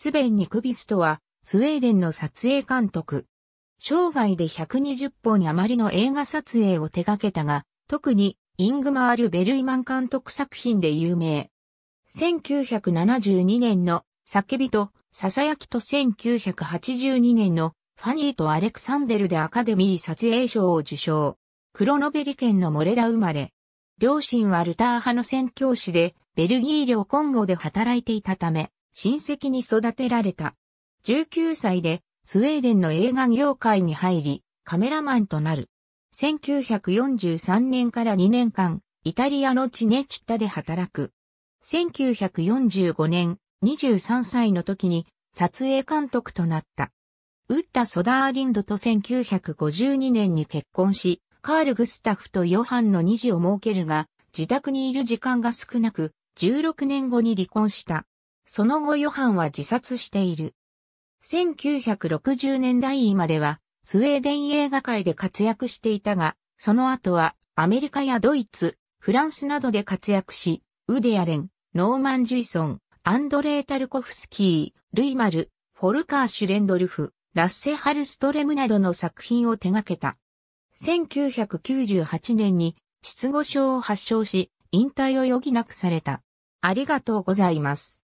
スベン・ニクビストは、スウェーデンの撮影監督。生涯で120本余りの映画撮影を手掛けたが、特に、イングマール・ベルイマン監督作品で有名。1972年の、叫びと、囁きと1982年の、ファニーとアレクサンデルでアカデミー撮影賞を受賞。クロノベリ県のモレダ生まれ。両親はルター派の宣教師で、ベルギー領コンゴで働いていたため、親戚に育てられた。19歳でスウェーデンの映画業界に入り、カメラマンとなる。1943年から2年間、イタリアのチネチッタで働く。1945年、23歳の時に撮影監督となった。ウッラ・ソダーリンドと1952年に結婚し、カール・グスタフとヨハンの二児を設けるが、自宅にいる時間が少なく、16年後に離婚した。その後ヨハンは自殺している。1960年代までは、スウェーデン映画界で活躍していたが、その後は、アメリカやドイツ、フランスなどで活躍し、ウデアレン、ノーマン・ジュイソン、アンドレー・タルコフスキー、ルイマル、フォルカー・シュレンドルフ、ラッセ・ハルストレムなどの作品を手掛けた。1998年に失語症を発症し、引退を余儀なくされた。ありがとうございます。